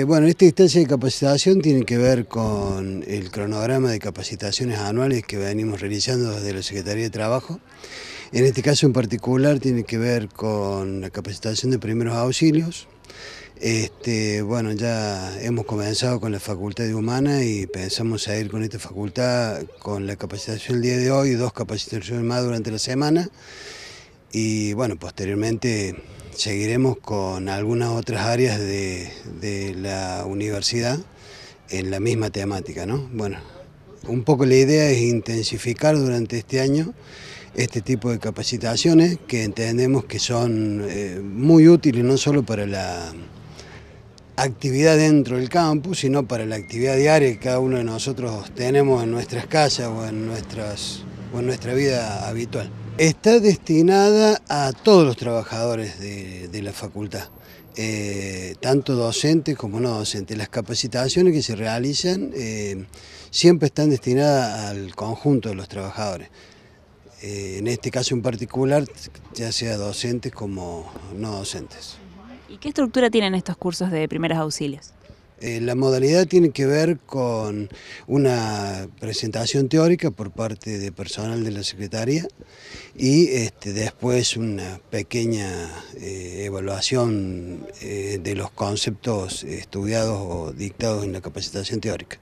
Eh, bueno, esta instancia de capacitación tiene que ver con el cronograma de capacitaciones anuales que venimos realizando desde la Secretaría de Trabajo. En este caso en particular tiene que ver con la capacitación de primeros auxilios. Este, bueno, ya hemos comenzado con la Facultad de Humana y pensamos seguir con esta facultad con la capacitación el día de hoy, dos capacitaciones más durante la semana y bueno, posteriormente Seguiremos con algunas otras áreas de, la universidad en la misma temática, ¿no? Bueno, un poco la idea es intensificar durante este año este tipo de capacitaciones que entendemos que son eh, muy útiles no solo para la actividad dentro del campus, sino para la actividad diaria que cada uno de nosotros tenemos en nuestras casas o en, nuestras, o en nuestra vida habitual. Está destinada a todos los trabajadores de, la facultad, eh, tanto docentes como no docentes. Las capacitaciones que se realizan eh, siempre están destinadas al conjunto de los trabajadores. Eh, en este caso en particular, ya sea docentes como no docentes. ¿Y qué estructura tienen estos cursos de primeros auxilios? Eh, la modalidad tiene que ver con una presentación teórica por parte de personal de la Secretaría y este, después una pequeña eh, evaluación eh, de los conceptos estudiados o dictados en la capacitación teórica.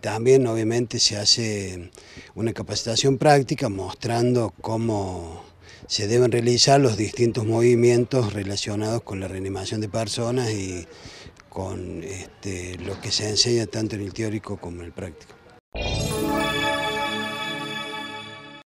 también obviamente se hace una capacitación práctica mostrando cómo se deben realizar los distintos movimientos relacionados con la reanimación de personas y con este, lo que se enseña tanto en el teórico como en el práctico.